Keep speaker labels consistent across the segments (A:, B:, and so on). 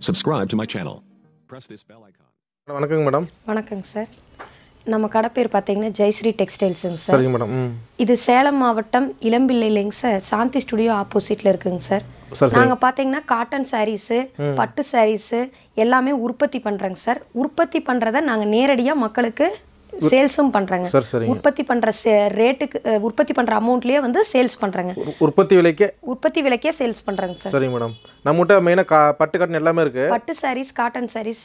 A: Subscribe to my channel.
B: Press this bell icon. Madam, வணக்கங்க madam வணக்கம் sir நம்ம கடை பேர் பார்த்தீங்கன்னா ஜெயஸ்ரீ டெக்ஸ்டைல்ஸுங்க சார் சரிங்க மேடம் இது சேலம் மாவட்டம் இளம்பிள்ளைங்க சார் சாந்தி ஸ்டுடியோ ஆப்போசிட்ல இருக்குங்க சார் நாங்க பாத்தீங்கன்னா காட்டன் சாரீஸ் பட்டு சாரீஸ் எல்லாமே உற்பத்தி பண்றோங்க சார் உற்பத்தி பண்றதை நாங்க நேரடியா மக்களுக்கு சேல்ஸும் பண்ணுறாங்க உற்பத்தி பண்ணுற ரேட்டுக்கு உற்பத்தி பண்ணுற அமௌண்ட்லயே வந்து சேல்ஸ் பண்ணுறாங்க
A: உற்பத்தி விலைக்கே
B: உற்பத்தி விலைக்கே சேல்ஸ் பண்றாங்க சார்
A: சரி மேடம் நம்மகிட்ட மெயினாக பட்டு காட்டன் எல்லாமே இருக்கு பட்டு
B: சாரீஸ் காட்டன் சாரீஸ்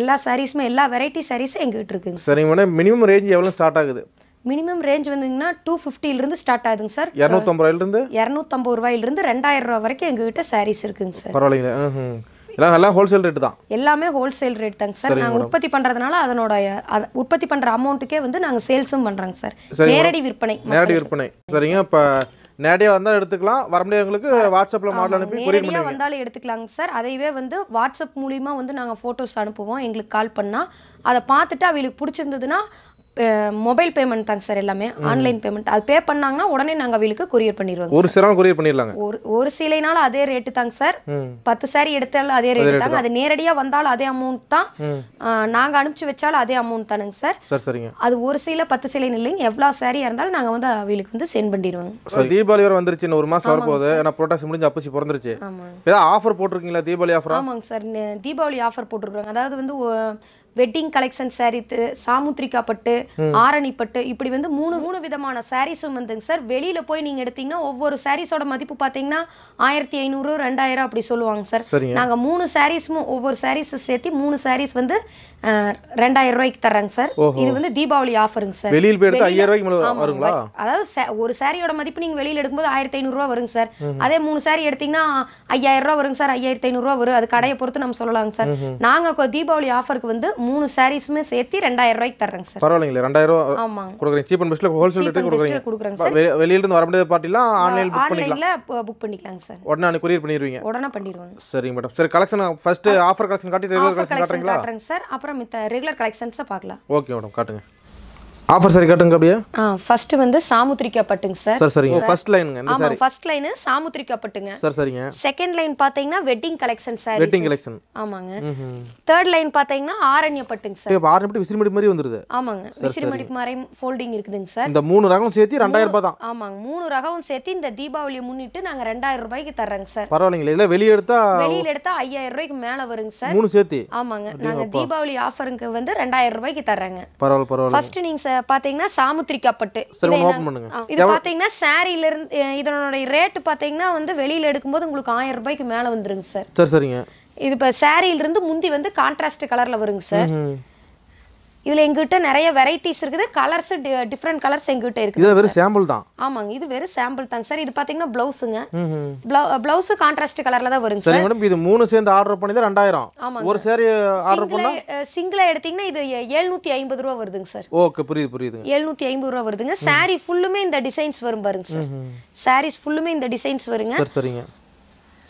B: எல்லா சாரீஸுமே எல்லா வெரைட்டி சாரீஸும் எங்ககிட்ட இருக்குங்க
A: சரி மேடம் மினிமம் ரேஞ்ச் எவ்வளோ ஸ்டார்ட் ஆகுது
B: மினிமம் ரேஞ்ச் வந்தீங்கன்னா டூ இருந்து ஸ்டார்ட் ஆகுதுங்க சார் இரநூத்தம்பது ரூபாயிலிருந்து இரநூத்தம்பது ரூபாயிலிருந்து ரெண்டாயிரம் ரூபா வரைக்கும் எங்ககிட்ட சாரீஸ் இருக்குங்க சார்
A: பரவாயில்லைங்க எல்லாம் நல்லா ஹோல்சேல் ரேட் தான்
B: எல்லாமே ஹோல்சேல் ரேட் தாங்க சார் நாங்கள் உற்பத்தி பண்றதுனால அதனோட உற்பத்தி பண்ற அமௌண்ட்டுக்கே வந்து நாங்கள் சேல்ஸும் பண்ணுறோங்க சார் நேரடி விற்பனை நேரடி
A: விற்பனை சரிங்க இப்போ நேரடியாக வந்தால் எடுத்துக்கலாம் வர முடியாதவங்களுக்கு வாட்ஸ்அப்பில் மாடல் அனுப்பி நேரடியாக வந்தாலும்
B: எடுத்துக்கலாங்க சார் அதையவே வந்து வாட்ஸ்அப் மூலிமா வந்து நாங்கள் ஃபோட்டோஸ் அனுப்புவோம் எங்களுக்கு கால் பண்ணால் அதை பார்த்துட்டு அவங்களுக்கு பிடிச்சிருந்ததுன்னா மொபைல் பேமெண்ட் தாங்க சார் எல்லாமே ஆன்லைன் பேமெண்ட் அது பே பண்ணாங்கன்னா உடனே நாங்கள் அவளுக்கு கொரியர் பண்ணிடுவோம் ஒரு சிலாம் கொரியர் பண்ணிடலாங்க ஒரு ஒரு சிலைனால அதே ரேட்டு தாங்க சார் பத்து சாரி எடுத்தாலும் அதே ரேட்டு தாங்க அது நேரடியாக வந்தாலும் அதே அமௌண்ட் தான் நாங்கள் அனுப்பிச்சு வச்சாலும் அதே அமௌண்ட் தானுங்க சார் சார் சரிங்க அது ஒரு சில பத்து சிலைன்னு இல்லைங்க எவ்வளோ சாரியாக இருந்தாலும் நாங்கள் வந்து அவளுக்கு வந்து சென்ட் பண்ணிடுவோம் ஸோ
A: தீபாவளி வர வந்துருச்சு ஒரு மாதம் வரப்போகுது ஏன்னா புரோட்டாசி முடிஞ்சு அப்பசி பிறந்துருச்சு ஏதாவது ஆஃபர் போட்டிருக்கீங்களா தீபாவளி ஆஃபர்
B: ஆமாங்க சார் தீபாவளி ஆஃபர் போட்டிருக்காங்க அதாவது வந்து வெட்டிங் கலெக்ஷன் சாரீத்து சாமுத்திரிக்கா பட்டு ஆரணி பட்டு இப்படி வந்து மூணு மூணு விதமான சாரீஸும் வந்துங்க சார் வெளியில போய் நீங்க எடுத்தீங்கன்னா ஒவ்வொரு சாரீஸோட மதிப்பு பாத்தீங்கன்னா ஆயிரத்தி ஐநூறு ரெண்டாயிரம் அப்படி சொல்லுவாங்க சார் நாங்க மூணு சாரீஸும் ஒவ்வொரு சாரீஸ் சேர்த்து மூணு சாரீஸ் வந்து ரெண்டாயிரம் ரூபாய்க்கு தர்றேங்க சார் இது வந்து தீபாவளி ஆஃபருங்க சார் வெளியில் போய் ஐயாயிரம் ரூபாய்க்கு அதாவது ஒரு சாரியோட மதிப்பு நீங்கள் வெளியில் எடுக்கும்போது ஆயிரத்தி ஐநூறுரூவா வருங்க சார் அதே மூணு சாரி எடுத்தீங்கன்னா ஐயாயிரம் ரூபா வருங்க சார் ஐயாயிரத்தி ஐநூறுரூவா வரும் அது கடையை பொறுத்து நம்ம சொல்லலாங்க சார் நாங்க தீபாவளி ஆஃபருக்கு வந்து மூணு சாரீஸுமே சேர்த்து ரெண்டாயிரம் ரூபாய்க்கு தர்றேங்க
A: சார் பரவாயில்லைங்களா ரெண்டாயிரம் ரூபா ஆமாங்க கொடுக்குறேன் சீப் அண்ட் பெஸ்ட்டில் ஹோல்சேல் ரேட்டு கொடுக்குறேங்க சார் வெளியில இருந்து வர முடியாத பார்ட்டிலாம் ஆன்லைன் புக்
B: பண்ணிக்கலாம் புக் பண்ணிக்கலாங்க சார்
A: உடனே அன்னைக்கு கொரியர் பண்ணிடுவீங்க
B: உடனே பண்ணிடுவாங்க
A: சரிங்க மேடம் சரி கலெக்ஷன் ஃபர்ஸ்ட் ஆஃபர் கலெக்ஷன் காட்டி ரெகுலர் கலெக்ஷன் காட்டுறீங்களா
B: சார் அப்புறம் அப்புறம் மித்த ரெகுலர் கலெக்ஷன்ஸை பார்க்கலாம்
A: ஓகே மேடம் காட்டுங்க ஆஃபர் சரி கட்டுங்க அப்படியே
B: ஆ ஃபர்ஸ்ட் வந்து சாமுத்ரிகா பட்டுங்க சார் சார் சரிங்க ஃபர்ஸ்ட்
A: லைனுங்க இந்த சாரி ஃபர்ஸ்ட்
B: லைன் சாமுத்ரிகா பட்டுங்க சார் சரிங்க செகண்ட் லைன் பாத்தீங்கன்னா wedding collection sir wedding collection ஆமாங்க தேர்ட் லைன் பாத்தீங்கன்னா ஆரண்ய பட்டுங்க சார் இப்போ
A: ஆரண்ய பட்டு விசிறி மாதிரி வந்துருது ஆமாங்க விசிறி மடிப்பு
B: மாதிரி ஃபோல்டிங் இருக்குதுங்க சார் இந்த மூணு ரகம்
A: சேர்த்து ரெண்டாயிரம் ரூபாய் தான்
B: ஆமாங்க மூணு ரகம் சேர்த்து இந்த தீபாவளி முன்னிட்டு நாங்க ரெண்டாயிரம் ரூபாய்க்கு தர்றோங்க சார்
A: பரவாயில்லைங்களா இல்ல வெளியே எடுத்தா வெளியில
B: எடுத்தா ஐயாயிரம் ரூபாய்க்கு மேல வருங்க சார் மூணு சேர்த்து ஆமாங்க நாங்க தீபாவளி ஆஃபருக்கு வந்து ரெண்டாயிரம் ரூபாய்க்கு தரறோம்
A: பரவாயில்லை பரவாயில்லை ஃபர்ஸ்ட்
B: நீங்க பாத்தீங்கன்னா சாமுத்திரிக்கா பட்டு இது பாத்தீங்கன்னா சாரில இருந்து இதனுடைய ரேட்டு பாத்தீங்கன்னா வந்து எடுக்கும் எடுக்கும்போது உங்களுக்கு ஆயிரம் ரூபாய்க்கு மேல வந்துருங்க சார் சரி சரிங்க இது இப்போ இருந்து முந்தி வந்து கான்ட்ராஸ்ட் கலர்ல வருங்க சார் இதில் எங்கிட்ட நிறைய வெரைட்டிஸ் இருக்குது கலர்ஸ் டிஃப்ரெண்ட் கலர்ஸ் எங்கிட்ட இருக்குது இது வெறும் சாம்பிள் தான் ஆமாங்க இது வெறும் சாம்பிள் தாங்க சார் இது பார்த்தீங்கன்னா ப்ளவுஸுங்க ப்ளவுஸ் கான்ட்ராஸ்ட் கலரில் தான் வருங்க சரி மேடம்
A: இது மூணு சேர்ந்து ஆர்டர் பண்ணி ரெண்டாயிரம் ஆமாம் ஒரு சேரி ஆர்டர் பண்ணா
B: சிங்கிளாக எடுத்தீங்கன்னா இது எழுநூற்றி ஐம்பது ரூபா வருதுங்க
A: சார் ஓகே புரியுது புரியுது
B: எழுநூற்றி ஐம்பது ரூபா வருதுங்க சாரி ஃபுல்லுமே இந்த டிசைன்ஸ் வரும் பாருங்க சார் சாரீஸ் ஃபுல்லுமே இந்த டிசைன்ஸ் வருங்க
A: சரிங்க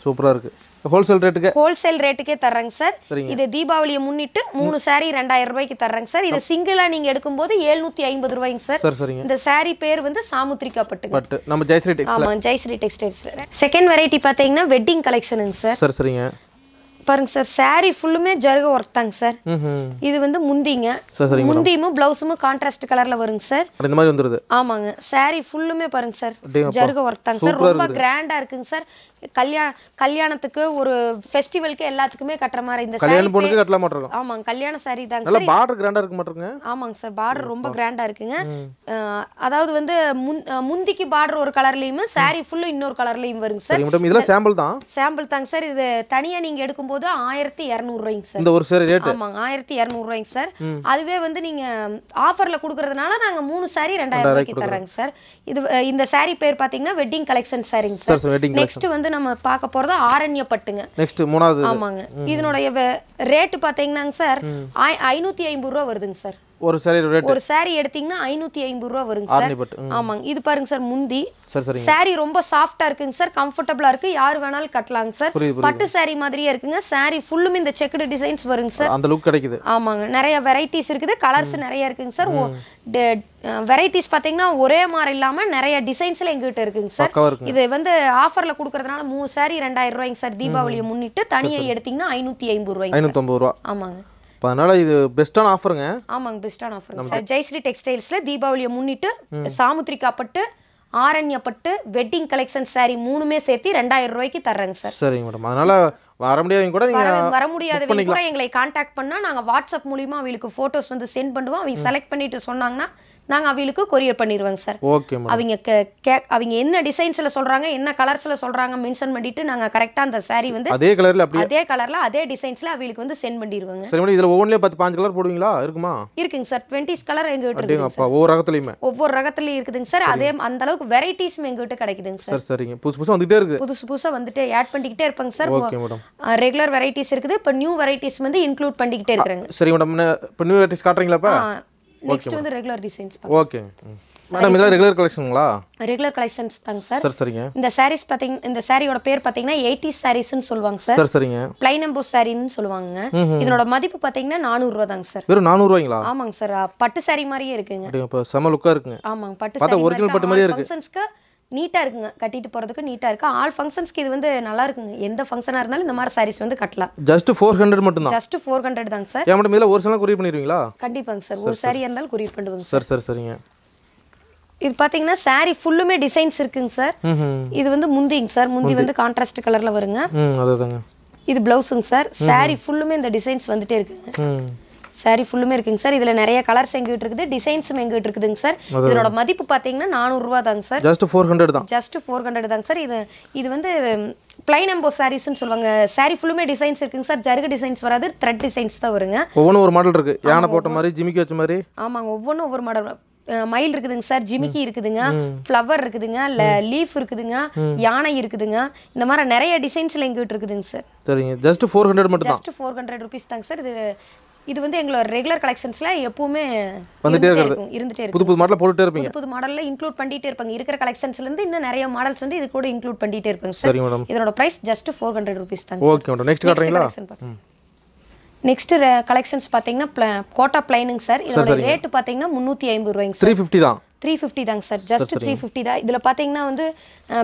A: சூப்பராக இருக்கு ஹோல்சேல் ரேட்டுக்கு
B: ஹோல்சேல் ரேட்டுக்கே தர்றேங்க சார் இது தீபாவளியை முன்னிட்டு மூணு சாரி ரெண்டாயிரம் ரூபாய்க்கு தர்றேங்க சார் இது சிங்கிளா நீங்க எடுக்கும்போது ஏழுநூத்தி ஐம்பது ரூபாய்ங்க சார் சரிங்க இந்த சாரி பேர் வந்து சாமுத்திரிக்கா பட்டு
A: நம்ம ஜெயஸ்ரீ டெக்ஸ்டைல் ஆமா
B: ஜெயஸ்ரீ டெக்ஸ்டைல்ஸ் செகண்ட் வெரைட்டி பாத்தீங்கன்னா வெட்டிங் கலெக்ஷனுங்க சார் சார் சரிங்க பாருங்க சார் சாரி ஃபுல்லுமே ஜருக ஒர்க் தாங்க சார் இது வந்து முந்திங்க முந்தியும் பிளவுஸும் கான்ட்ராஸ்ட் கலர்ல வருங்க சார் இந்த மாதிரி வந்துருது ஆமாங்க சாரி ஃபுல்லுமே பாருங்க சார் ஜருக ஒர்க் தாங்க சார் ரொம்ப கிராண்டா இருக்குங்க சார் கல்யாண கல்யாணத்துக்கு ஒரு ஃபெஸ்டிவலுக்கு எல்லாத்துக்குமே கட்டுற மாதிரி இந்த கல்யாண பொண்ணுக்கு கட்டலாம் மாட்டிருக்கோம் ஆமாங்க கல்யாண சாரி தாங்க சார் பார்டர்
A: கிராண்டா இருக்கு மாட்டிருங்க
B: ஆமாங்க சார் பார்டர் ரொம்ப கிராண்டா இருக்குங்க அதாவது வந்து முந்திக்கு பார்டர் ஒரு கலர்லயும் சாரி ஃபுல்லு இன்னொரு கலர்லயும் வருங்க சார் இதெல்லாம் சாம்பிள் தான் சாம்பிள் தாங்க சார் இது தனியா நீங்க எடுக்கும்போது போது ஆயிரத்தி இரநூறுவாய்ங்க சார் இந்த ஒரு சாரி ரேட் ஆமாங்க ஆயிரத்தி ரூபாய்ங்க சார் அதுவே வந்து நீங்க ஆஃபர்ல கொடுக்கறதுனால நாங்க மூணு சாரி ரெண்டாயிரம் ரூபாய்க்கு தர்றோங்க சார் இது இந்த சாரி பேர் பாத்தீங்கன்னா வெட்டிங் கலெக்ஷன் சாரிங்க சார் நெக்ஸ்ட் வந்து நம்ம பார்க்க போறது ஆரண்ய பட்டுங்க
A: நெக்ஸ்ட் மூணாவது ஆமாங்க
B: இதனுடைய ரேட்டு பாத்தீங்கன்னா சார் ஐநூத்தி ஐம்பது ரூபா வருதுங்க சார்
A: ஒரு சாரி ரேட் ஒரு
B: சாரி எடுத்தீங்கன்னா 550 ஐம்பது ரூபா வருங்க சார் ஆமாங்க இது பாருங்க சார் முந்தி சாரி ரொம்ப சாஃப்ட்டா இருக்குங்க சார் கம்ஃபர்டபுளாக இருக்கு யார் வேணாலும் கட்டலாங்க சார் பட்டு சாரி மாதிரியே இருக்குங்க சாரி ஃபுல்லும் இந்த செக்குடு டிசைன்ஸ் வருங்க சார் அந்த லுக் கிடைக்குது ஆமாங்க நிறைய வெரைட்டிஸ் இருக்குது கலர்ஸ் நிறைய இருக்குங்க சார் வெரைட்டிஸ் பார்த்தீங்கன்னா ஒரே மாதிரி இல்லாமல் நிறைய டிசைன்ஸ்ல எங்ககிட்ட இருக்குங்க சார் இது வந்து ஆஃபரில் கொடுக்கறதுனால மூணு சாரி ரெண்டாயிரம் ரூபாய்ங்க சார் தீபாவளியை முன்னிட்டு தனியாக எடுத்தீங்கன்னா ஐநூத்தி ஐம்பது ரூபாய் ஐநூற்றம்பது ரூபாய் ஆமாங்க
A: இப்போ அதனால் இது பெஸ்ட்டான ஆஃபருங்க
B: ஆமாங்க பெஸ்ட்டான ஆஃபருங்க சார் ஜெய்ஸ்ரீ டெக்ஸ்டைல்ஸில் தீபாவளியை முன்னிட்டு சாமுத்திரிக்கா ஆரண்யப்பட்டு வெட்டிங் கலெக்ஷன் சாரி மூணுமே சேர்த்து ரெண்டாயிரம் ரூபாய்க்கு தர்றேங்க சார்
A: சரிங்க மேடம் அதனால வர முடியாதவங்க கூட நீங்க வர முடியாதவங்க கூட எங்களை
B: காண்டாக்ட் பண்ணா நாங்க வாட்ஸ்அப் மூலியமா அவங்களுக்கு ஃபோட்டோஸ் வந்து சென்ட் பண்ணுவோம் அவங்க செலக்ட் பண்ணிட்டு சொன்னாங்கன்னா நாங்கள் அவங்களுக்கு கொரியர் பண்ணிடுவோங்க சார் ஓகே அவங்க கே அவங்க என்ன டிசைன்ஸில் சொல்கிறாங்க என்ன கலர்ஸில் சொல்கிறாங்க மென்ஷன் பண்ணிவிட்டு நாங்கள் கரெக்டாக அந்த சாரீ வந்து அதே கலரில் அதே கலரில் அதே டிசைன்ஸில் அவங்களுக்கு வந்து சென்ட் பண்ணிடுவாங்க சரி
A: மேடம் இதில் ஒவ்வொன்றிலே பத்து பாஞ்சு கலர் போடுவீங்களா இருக்குமா
B: இருக்குங்க சார் டுவெண்ட்டிஸ் கலர் எங்கள்
A: ஒவ்வொரு ரகத்துலையுமே
B: ஒவ்வொரு ரகத்துலையும் இருக்குதுங்க சார் அதே அந்த அளவுக்கு வெரைட்டிஸ் எங்ககிட்ட கிடைக்குதுங்க சார்
A: சரிங்க புதுசு புதுசாக வந்துட்டே இருக்குது
B: புதுசு புதுசாக வந்துட்டு ஆட் பண்ணிக்கிட்டே இருப்பாங்க sir okay madam regular varieties இருக்குது இப்போ நியூ வெரைட்டிஸ் வந்து இன்க்ளூட் பண்ணிக்கிட்டே இருக்கிறாங்க
A: சரி மேடம் இப்போ நியூ வெரைட்டிஸ் காட்டுறீங்களா நெக்ஸ்ட் வந்து ரெகுலர் டிசைன்ஸ் ஓகே மேடம் இதெல்லாம் ரெகுலர் கலெக்ஷன்ங்களா
B: ரெகுலர் கலெக்ஷன்ஸ் தாங்க சார் சரி சரிங்க இந்த சாரீஸ் பாத்தீங்க இந்த சாரியோட பேர் பாத்தீங்கன்னா 80 எயிட்டி னு சொல்வாங்க சார் சரி சரிங்க பிளைன் எம்போ சாரின்னு சொல்வாங்க இதனோட மதிப்பு பார்த்தீங்கன்னா நானூறுரூவா தாங்க சார் வெறும் 400 நானூறுவாங்களா ஆமாங்க சார் பட்டு சாரி மாதிரியே இருக்குங்க
A: இப்போ செம லுக்கா இருக்குங்க
B: ஆமாங்க பட்டு சாரி பட்டு மாதிரியே இருக்கு ஃபங்க்ஷன்ஸ்க்கு நீட்டாக இருக்குங்க கட்டிட்டு போகிறதுக்கு நீட்டாக இருக்குது ஆல் ஃபங்க்ஷன்ஸ்க்கு இது வந்து நல்லா இருக்குங்க எந்த ஃபங்க்ஷனாக இருந்தாலும் இந்த மாதிரி சாரீஸ் வந்து கட்டலாம்
A: ஜஸ்ட் ஃபோர் ஹண்ட்ரட் மட்டும் ஜஸ்ட்
B: ஃபோர் ஹண்ட்ரட் தாங்க சார்
A: மேடம் மட்டும் ஒரு சில குறி பண்ணிடுவீங்களா
B: கண்டிப்பாங்க சார் ஒரு சாரி இருந்தாலும் குறி பண்ணுவாங்க சார் சார் சரிங்க இது பார்த்தீங்கன்னா சாரி ஃபுல்லுமே டிசைன்ஸ் இருக்குங்க சார் இது வந்து முந்திங்க சார் முந்தி வந்து கான்ட்ராஸ்ட் கலரில் வருங்க இது ப்ளவுஸுங்க சார் சாரி ஃபுல்லுமே இந்த டிசைன்ஸ் வந்துட்டே இருக்குங்க சாரி ஃபுல்லுமே இருக்குங்க சார் இதில் நிறைய கலர்ஸ் எங்கிட்டு இருக்குது டிசைன்ஸும் எங்கிட்டு இருக்குதுங்க சார் இதனோட மதிப்பு பார்த்தீங்கன்னா நானூறுரூவா தாங்க சார் ஜஸ்ட் ஃபோர் ஹண்ட்ரட் தான் ஜஸ்ட் ஃபோர் ஹண்ட்ரட் தாங்க சார் இது இது வந்து பிளைன் எம்போ சாரீஸ்னு சொல்லுவாங்க சாரி ஃபுல்லுமே டிசைன்ஸ் இருக்குங்க சார் ஜருகு டிசைன்ஸ் வராது த்ரெட் டிசைன்ஸ் தான் வருங்க
A: ஒவ்வொன்றும் ஒரு மாடல் இருக்குது யானை போட்ட மாதிரி ஜிமிக்கி வச்ச மாதிரி
B: ஆமாங்க ஒவ்வொன்றும் ஒவ்வொரு மாடல் மயில் இருக்குதுங்க சார் ஜிமிக்கி இருக்குதுங்க ஃப்ளவர் இருக்குதுங்க லீஃப் இருக்குதுங்க யானை இருக்குதுங்க இந்த மாதிரி நிறைய டிசைன்ஸ்ல எங்கிட்டு இருக்குதுங்க சார்
A: சரிங்க ஜஸ்ட் ஃபோர் ஹண்ட்ரட் மட்டும் ஜஸ்ட்
B: ஃபோர் ஹண்ட்ரட் ருபீஸ் தாங்க சார் இது இது வந்து எங்களோட ரெகுலர் கலெக்ஷன்ஸ்ல எப்பவுமே வந்துட்டே இருக்கும் இருந்துட்டே இருக்கும் புது புது மாடல் போட்டுட்டே இருப்பீங்க புது மாடல்ல இன்க்ளூட் பண்ணிட்டே இருப்பாங்க இருக்கிற கலெக்ஷன்ஸ்ல இருந்து இன்னும் நிறைய மாடல்ஸ் வந்து இது கூட இன்க்ளூட் பண்ணிட்டே இருப்பாங்க சார் சரி மேடம் இதோட பிரைஸ் ஜஸ்ட் 400 ரூபீஸ் தான் ஓகே மேடம் நெக்ஸ்ட் காட்டுறீங்களா நெக்ஸ்ட் கலெக்ஷன்ஸ் பாத்தீங்கன்னா கோட்டா பிளைனுங்க சார் இதோட ரேட் பாத்தீங்கன்னா 350 ரூபாய்ங்க சார் 350 தான் த்ரீ ஃபிஃப்டி தாங்க சார் ஜஸ்ட் த்ரீ ஃபிஃப்டி தான் இதில் பார்த்தீங்கன்னா வந்து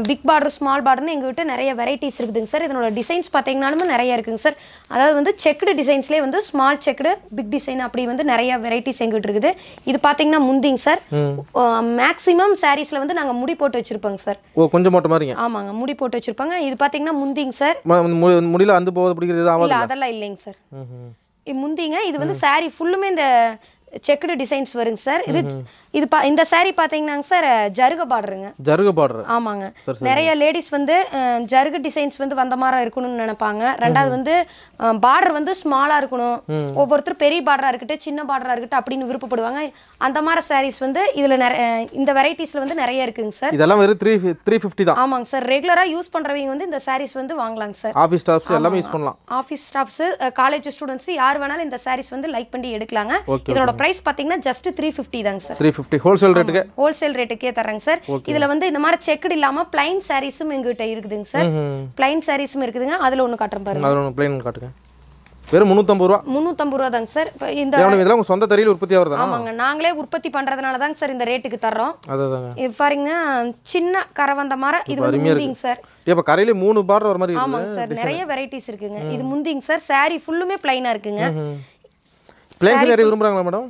B: பிக் பார்டர் ஸ்மால் பார்டர்னு எங்கள்கிட்ட நிறைய வெரைட்டிஸ் இருக்குதுங்க சார் இதனோட டிசைன்ஸ் பார்த்தீங்கனாலுமே நிறைய இருக்குங்க சார் அதாவது வந்து செக்குடு டிசைன்ஸ்லேயே வந்து ஸ்மால் செக்குடு பிக் டிசைன் அப்படி வந்து நிறைய வெரைட்டிஸ் எங்கள்கிட்ட இருக்குது இது பார்த்தீங்கன்னா முந்திங்க சார் மேக்ஸிமம் சாரீஸில் வந்து நாங்கள் முடி போட்டு வச்சுருப்போங்க சார்
A: ஓ கொஞ்சம் போட்ட மாதிரி
B: ஆமாங்க முடி போட்டு வச்சுருப்பாங்க இது பார்த்தீங்கன்னா முந்திங்க சார்
A: முடியல வந்து பிடிக்கிறது
B: அதெல்லாம் இல்லைங்க சார் முந்திங்க இது வந்து சாரி ஃபுல்லுமே இந்த செக்குடு டிசைன்ஸ் வருங்க சார் இது இது பா இந்த சாரீ பார்த்தீங்கன்னாங்க சார் ஜருக பாடுறங்க
A: ஜருக பாடுற ஆமாங்க நிறைய
B: லேடிஸ் வந்து ஜருக டிசைன்ஸ் வந்து வந்த மாதிரி இருக்கணும்னு நினைப்பாங்க ரெண்டாவது வந்து பார்டர் வந்து ஸ்மாலாக இருக்கணும் ஒவ்வொருத்தரும் பெரிய பார்டராக இருக்கட்டும் சின்ன பார்டராக இருக்கட்டும் அப்படின்னு விருப்பப்படுவாங்க அந்த மாதிரி சாரீஸ் வந்து இதில் நிறைய இந்த வெரைட்டிஸில் வந்து நிறைய இருக்குங்க சார் இதெல்லாம்
A: வெறும் த்ரீ த்ரீ ஃபிஃப்டி தான்
B: ஆமாங்க சார் ரெகுலராக யூஸ் பண்ணுறவங்க வந்து இந்த சாரீஸ் வந்து வாங்கலாங்க சார் ஆஃபீஸ் ஸ்டாஃப்ஸ் எல்லாமே யூஸ் பண்ணலாம் ஆஃபீஸ் ஸ்டாஃப்ஸ் காலேஜ் ஸ்டூடெண்ட்ஸ் யார் வேணாலும் இந்த சாரீஸ் வந்து லைக் பண்ணி எடுக்கலாங்க இதோட ப்ரைஸ் பார்த்தீங்கன்னா ஜஸ்ட் த்ரீ ஃபிஃப்டி தாங்க சார் த்ரீ
A: ஃபிஃப்டி ஹோல்சேல் ரேட்டுக்கு
B: ஹோல்சேல் ரேட்டுக்கே தரேங்க சார் இதில் வந்து இந்த மாதிரி செக்குடு இல்லாமல் பிளைன் சாரீஸும் எங்ககிட்ட இருக்குதுங்க சார் பிளைன் சாரீஸும் இருக்குதுங்க அதில் ஒன்று காட்டுறேன் பாருங்க
A: அதில் ஒன்று பிளைன் காட்டுங்க வெறும் முந்நூற்றம்பது ரூபா
B: முந்நூற்றம்பது ரூபா தாங்க சார் இப்போ இந்த உங்கள்
A: சொந்த தறியில் உற்பத்தி ஆகுது ஆமாங்க
B: நாங்களே உற்பத்தி பண்ணுறதுனால தாங்க சார் இந்த ரேட்டுக்கு தர்றோம் அதுதாங்க இது பாருங்க சின்ன கரை வந்த மாதிரி இது வந்து முந்திங்க சார்
A: இப்போ கரையில மூணு பார்டர் வர மாதிரி ஆமாங்க சார் நிறைய
B: வெரைட்டிஸ் இருக்குங்க இது முந்திங்க சார் சாரி ஃபுல்லுமே பிளைனாக இருக்குங்க
A: பிளேன் சாரி விரும்புகிறாங்களா மேடம்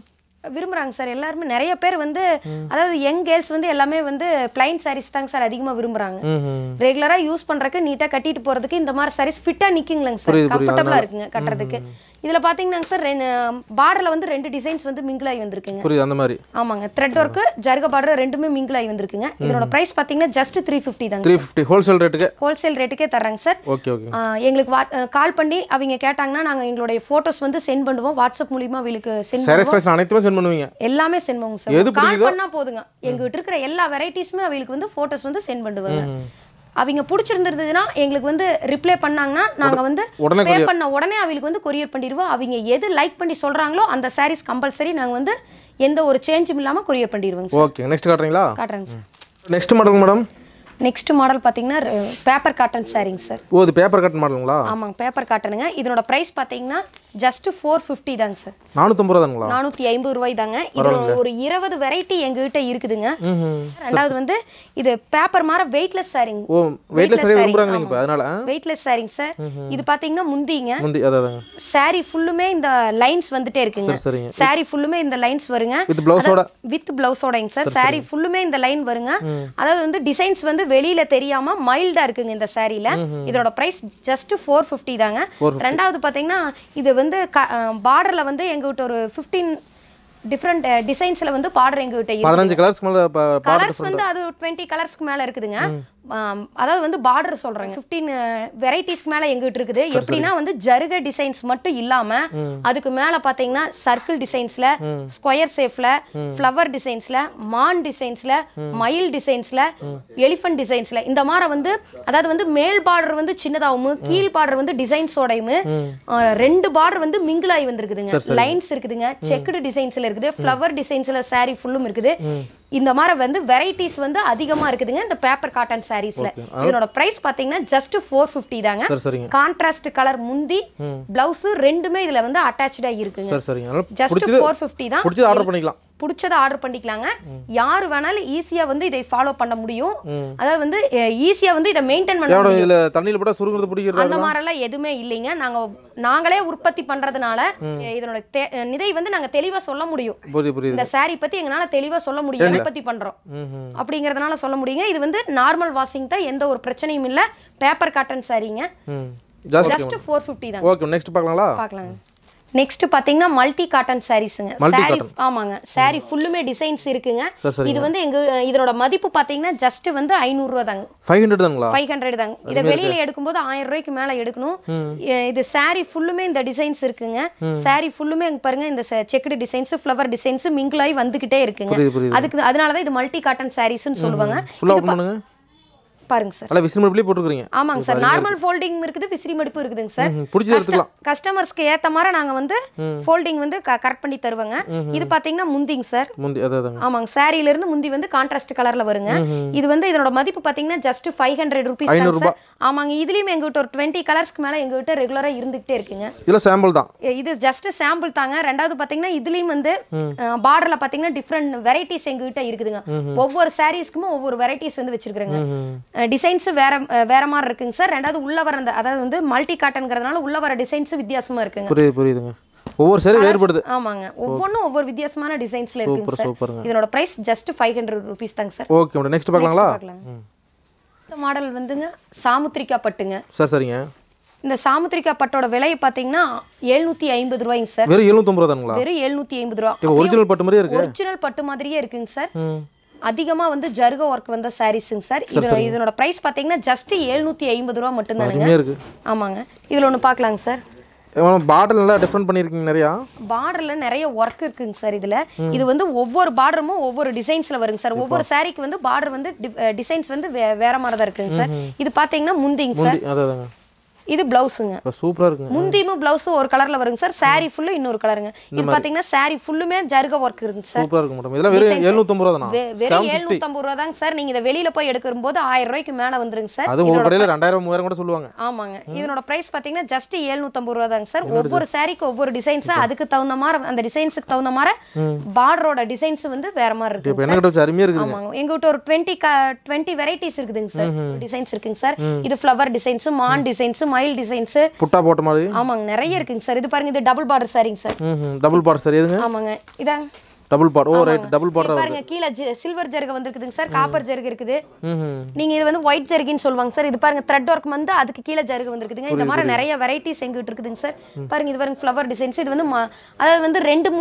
B: விரும்புகிறாங்க சார் எல்லாருமே நிறைய பேர் வந்து அதாவது யங் கேர்ள்ஸ் வந்து எல்லாமே வந்து பிளைன் சாரீஸ் தாங்க சார் அதிகமாக விரும்புகிறாங்க ரெகுலராக யூஸ் பண்ணுறக்கு நீட்டாக கட்டிட்டு போகிறதுக்கு இந்த மாதிரி சாரீஸ் ஃபிட்டாக நிற்குங்களேங்க சார் கம்ஃபர்டபுளாக இருக்குங்க கட்டுறதுக்கு இதில் பாத்தீங்கன்னா சார் ரெண்டு பார்டரில் வந்து ரெண்டு டிசைன்ஸ் வந்து மிங்கிள் ஆகி வந்திருக்குங்க புரியுது அந்த மாதிரி ஆமாங்க த்ரெட் ஒர்க்கு ஜர்க பார்டர் ரெண்டுமே மிங்கிள் ஆகி வந்திருக்குங்க இதோட ப்ரைஸ் பார்த்தீங்கன்னா ஜஸ்ட் த்ரீ ஃபிஃப்டி தாங்க த்ரீ
A: ஃபிஃப்டி ஹோல்சேல் ரேட்டுக்கு
B: ஹோல்சேல் ரேட்டுக்கே தர்றாங்க சார் ஓகே ஓகே எங்களுக்கு கால் பண்ணி அவங்க கேட்டாங்கன்னா நாங்கள் எங்களுடைய ஃபோட்டோஸ் வந்து சென்ட் பண்ணுவோம் வாட்ஸ்அப் மூலியமா அவங்களுக்கு சென்ட் பண்ணுவோம்
A: அனைத்துமே சென்ட் பண்ணுவீங்க
B: எல்லாமே சென்ட் பண்ணுவோம் சார் கால் பண்ணா போதுங்க எங்கிட்ட இருக்கிற எல்லா வெரைட்டிஸுமே அவங்களுக்கு வந்து ஃபோட்டோஸ் வந்து சென்ட் பண்ணுவாங்க அவங்க பிடிச்சிருந்துருந்ததுன்னா எங்களுக்கு வந்து ரிப்ளை பண்ணாங்கன்னா நாங்கள் வந்து பே பண்ண உடனே அவங்களுக்கு வந்து கொரியர் பண்ணிடுவோம் அவங்க எது லைக் பண்ணி சொல்கிறாங்களோ அந்த சாரீஸ் கம்பல்சரி நாங்கள் வந்து எந்த ஒரு சேஞ்சும் இல்லாமல் கொரியர் பண்ணிடுவோங்க
A: ஓகே நெக்ஸ்ட் காட்டுறீங்களா காட்டுறேங்க sir next model madam
B: next model பார்த்தீங்கன்னா பேப்பர் காட்டன் சாரிங் சார்
A: ஓ இது பேப்பர் காட்டன் மாடலுங்களா ஆமாங்க
B: பேப்பர் காட்டனுங்க இதனோட ப்ரைஸ் பார்த்தீங்கன்னா ஜஸ்ட் ஃபோர் ஃபிஃப்டி தாங்க சார்
A: நானூற்றம்பது ரூபாங்களா
B: நானூற்றி ஐம்பது ரூபாய் தாங்க இது ஒரு இருபது வெரைட்டி எங்ககிட்ட இருக்குதுங்க ரெண்டாவது வந்து இது பேப்பர் மாற வெயிட்லெஸ் சாரிங் ஓ வெயிட்லெஸ் சாரி விரும்புறாங்க இப்போ அதனால வெயிட்லெஸ் சாரிங் சார் இது பார்த்தீங்கன்னா முந்திங்க முந்தி அதான் சாரி ஃபுல்லுமே இந்த லைன்ஸ் வந்துட்டே இருக்குங்க சாரி ஃபுல்லுமே இந்த லைன்ஸ் வருங்க வித் ப்ளவுஸோட வித் ப்ளவுஸோடங்க சார் சாரி ஃபுல்லுமே இந்த லைன் வருங்க அதாவது வந்து டிசைன்ஸ் வந்து வெளியில தெரியாம மைல்டா இருக்குங்க இந்த சாரியில இதோட பிரைஸ் ஜஸ்ட் ஃபோர் ஃபிஃப்டி தாங்க ரெண்டாவது பாத்தீங்கன்னா இது வந்து பார்டர்ல வந்து எங்ககிட்ட ஒரு ஃபிஃப்டீன் டிஃப்ரெண்ட் டிசைன்ஸ்ல வந்து பார்டர் எங்ககிட்ட பதினஞ்சு
A: கலர்ஸ் கலர்ஸ் வந்து அது
B: டுவெண்ட்டி கலர்ஸ்க்கு மேல இருக்குதுங்க அதாவது வந்து பார்டர் சொல்கிறேங்க ஃபிஃப்டீன் வெரைட்டிஸ்க்கு மேலே எங்கிட்ட இருக்குது எப்படின்னா வந்து ஜருக டிசைன்ஸ் மட்டும் இல்லாமல் அதுக்கு மேலே பார்த்தீங்கன்னா சர்க்கிள் டிசைன்ஸில் ஸ்கொயர் ஷேஃபில் ஃப்ளவர் டிசைன்ஸில் மான் டிசைன்ஸில் மயில் டிசைன்ஸில் எலிஃபன்ட் டிசைன்ஸில் இந்த மாதிரி வந்து அதாவது வந்து மேல் பார்டர் வந்து சின்னதாகவும் கீழ் பார்டர் வந்து உடையும் ரெண்டு பார்டர் வந்து மிங்கிள் வந்துருக்குதுங்க லைன்ஸ் இருக்குதுங்க செக்குடு டிசைன்ஸில் இருக்குது ஃப்ளவர் டிசைன்ஸில் சாரீ ஃபுல்லும் இருக்குது இந்த மாதிரி வந்து வெரைட்டிஸ் வந்து அதிகமா இருக்குதுங்க இந்த பேப்பர் காட்டன் சாரீஸ்ல இதனோட ப்ரைஸ் பாத்தீங்கன்னா ஜஸ்ட் ஃபோர் ஃபிஃப்டி தாங்க கான்ட்ராஸ்ட் கலர் முந்தி ப்ளவுஸு ரெண்டுமே இதுல வந்து அட்டாச்சா இருக்குங்க
A: ஜஸ்ட் ஃபோர் ஃபிஃப்டி தான் ஆர்டர் பண்ணிக்கலாம்
B: பிடிச்சதை ஆர்டர் பண்ணிக்கலாங்க யார் வேணாலும் ஈஸியா வந்து இதை ஃபாலோ பண்ண முடியும் அதாவது வந்து ஈஸியா வந்து இதை மெயின்டைன் பண்ண முடியும்
A: தண்ணியில் போட சுருங்கிறது பிடிக்கிறது அந்த மாதிரிலாம்
B: எதுவுமே இல்லைங்க நாங்க நாங்களே உற்பத்தி பண்றதுனால இதனோட இதை வந்து நாங்க தெளிவா சொல்ல முடியும் இந்த சாரி பத்தி எங்களால தெளிவா சொல்ல முடியும் உற்பத்தி பண்றோம் அப்படிங்கறதுனால சொல்ல முடியுங்க இது வந்து நார்மல் வாஷிங் தான் எந்த ஒரு பிரச்சனையும் இல்ல பேப்பர் காட்டன் சாரிங்க ஜஸ்ட் ஃபோர் ஃபிஃப்டி தான் ஓகே நெக்ஸ்ட் பார்க்கலாங்களா பார்க்கலாங்க நெக்ஸ்ட் பாத்தீங்கன்னா மல்டி காட்டன் சாரீஸுங்க சாரி ஆமாங்க சாரி ஃபுல்லுமே டிசைன்ஸ் இருக்குங்க இது வந்து எங்க இதனோட மதிப்பு பாத்தீங்கன்னா ஜஸ்ட் வந்து ஐநூறு ரூபா தாங்க
A: ஃபைவ் ஹண்ட்ரட் தாங்களா ஃபைவ்
B: ஹண்ட்ரட் தாங்க இதை வெளியில எடுக்கும்போது ஆயிரம் ரூபாய்க்கு மேல எடுக்கணும் இது சாரி ஃபுல்லுமே இந்த டிசைன்ஸ் இருக்குங்க சாரி ஃபுல்லுமே அங்க பாருங்க இந்த checked designs flower designs mingle ஆகி வந்துகிட்டே இருக்குங்க அதுக்கு அதனாலதான் இது மல்டி காட்டன் சாரீஸ்னு சொல்லுவாங்க பாருங்க சார் நல்ல
A: விசிறி மடிப்புலேயே போட்டுருக்கீங்க ஆமாங்க சார் நார்மல்
B: ஃபோல்டிங் இருக்குது விசிறி மடிப்பு இருக்குதுங்க சார் புடிச்சு எடுத்துக்கலாம் கஸ்டமர்ஸ்க்கு ஏத்த மாதிரி நாங்க வந்து ஃபோல்டிங் வந்து கரெக்ட் பண்ணி தருவாங்க இது பாத்தீங்கன்னா முந்திங்க சார் முந்தி அதான் ஆமாங்க இருந்து முந்தி வந்து கான்ட்ராஸ்ட் கலர்ல வருங்க இது வந்து இதனோட மதிப்பு பார்த்தீங்கன்னா just five hundred rupees sir ஆமாங்க எங்க எங்ககிட்ட ஒரு டுவெண்ட்டி கலர்ஸ்க்கு மேலே எங்ககிட்ட ரெகுலராக இருந்துகிட்டே இருக்குங்க
A: இதுல சாம்பிள் தான்
B: இது ஜஸ்ட் சாம்பிள் தாங்க ரெண்டாவது பாத்தீங்கன்னா இதுலயும் வந்து பார்டர்ல பார்த்தீங்கன்னா டிஃப்ரெண்ட் வெரைட்டிஸ் எங்ககிட்ட இருக்குதுங்க ஒவ்வொரு சாரீஸ்க்குமே ஒவ்வொரு வெரைட்டிஸ் வந்து வச்சிருக்கிறேங்க டிசைன்ஸு வேற வேற மாதிரி இருக்குங்க சார் ரெண்டாவது உள்ள வர அந்த அதாவது வந்து மல்டி காட்டன்ங்கிறதுனால உள்ள வர டிசைன்ஸ் வித்தியாசமாக இருக்குங்க புரியுது
A: புரியுதுங்க ஒவ்வொரு சரி வேறுபடுது
B: ஆமாங்க ஒவ்வொன்றும் ஒவ்வொரு வித்தியாசமான டிசைன்ஸ்ல இருக்கு சார் இதனோட price just five hundred rupees தாங்க சார் ஓகே மேடம் நெக்ஸ்ட் பார்க்கலாங்களா இந்த மாடல் வந்துங்க சாமுத்திரிக்கா பட்டுங்க சார் சரிங்க இந்த சாமுத்திரிக்கா பட்டோட விலை பார்த்தீங்கன்னா எழுநூத்தி ஐம்பது ரூபாய்ங்க சார் வெறும் எழுநூத்தி ஐம்பது ரூபாங்களா ரூபா ஒரிஜினல் பட்டு மாதிரியே இருக்கு ஒரிஜினல் பட்டு மாதிரியே இருக்குங்க சார் அதிகமாக வந்து ஜர்க ஒர்க் வந்த சாரீஸுங்க சார் இது இதனோட ப்ரைஸ் பார்த்தீங்கன்னா ஜஸ்ட்டு எழுநூற்றி ஐம்பது ரூபா மட்டும்தானுங்க ஆமாங்க இதில் ஒன்று பார்க்கலாங்க சார்
A: பார்டர் நல்லா டிஃபரெண்ட் பண்ணிருக்கீங்க நிறையா
B: பார்டர்ல நிறைய ஒர்க் இருக்குங்க சார் இதுல இது வந்து ஒவ்வொரு பார்டரும் ஒவ்வொரு டிசைன்ஸ்ல வருங்க சார் ஒவ்வொரு சாரிக்கு வந்து பார்டர் வந்து டிசைன்ஸ் வந்து வேற மாதிரி தான் இருக்குங்க சார் இது பாத்தீங்கன்னா முந்திங்க சார் இது பிளவுஸுங்க
A: சூப்பரா இருக்கு முந்தியமும்
B: பிளவுஸும் ஒரு கலரில் வருங்க சார் சாரி ஃபுல்லும் இன்னொரு கலருங்க இது பார்த்தீங்கன்னா சாரி ஃபுல்லுமே ஜருக ஒர்க் இருக்குங்க சார் சூப்பரா இருக்கு மேடம் இதெல்லாம் வெறும்
A: எழுநூத்தம்பது ரூபா தான் வெறும் எழுநூத்தம்பது
B: ரூபா தாங்க சார் நீங்கள் இதை வெளியில் போய் எடுக்கும் போது ஆயிரம் ரூபாய்க்கு மேலே வந்துருங்க சார் அது ஒரு கடையில
A: ரெண்டாயிரம் மூவாயிரம் கூட சொல்லுவாங்க
B: ஆமாங்க இதனோட ப்ரைஸ் பார்த்தீங்கன்னா ஜஸ்ட் எழுநூத்தம்பது ரூபா தாங்க சார் ஒவ்வொரு சாரீக்கு ஒவ்வொரு டிசைன்ஸாக அதுக்கு தகுந்த மாதிரி அந்த டிசைன்ஸுக்கு தகுந்த மாதிரி பார்டரோட டிசைன்ஸ் வந்து வேற மாதிரி இருக்கு இப்போ என்ன அருமையா இருக்கு ஆமாங்க எங்க கிட்ட ஒரு 20 20 வெரைட்டிஸ் இருக்குதுங்க சார் டிசைன்ஸ் இருக்குங்க சார் இது ஃப்ளவர் டிசைன்ஸ் மான் டிசைன்ஸ் ஸ்மைல் டிசைன்ஸ்
A: புட்டா போட்ட மாதிரி ஆமாங்க
B: நிறைய இருக்குங்க சார் இது பாருங்க இது டபுள் பார்டர் சாரிங்க சார்
A: டபுள் பார்டர் சாரி எதுங்க ஆமாங்க இதாங்க double pot oh right double pot பாருங்க
B: கீழ சில்வர் ஜர்க வந்திருக்குதுங்க சார் காப்பர் ஜர்க இருக்குது நீங்க இது வந்து ஒயிட் ஜர்கின்னு சொல்லுவாங்க சார் இது பாருங்க த்ரெட் ஒர்க் வந்து அதுக்கு கீழ ஜர்க வந்திருக்குதுங்க இந்த மாதிரி நிறைய வெரைட்டிஸ் எங்கிட்டு இருக்குதுங்க சார் பாருங்க இது பாருங்க ஃப்ளவர் டிசைன்ஸ் இது வந்து அதாவது வந்து ரெண்டு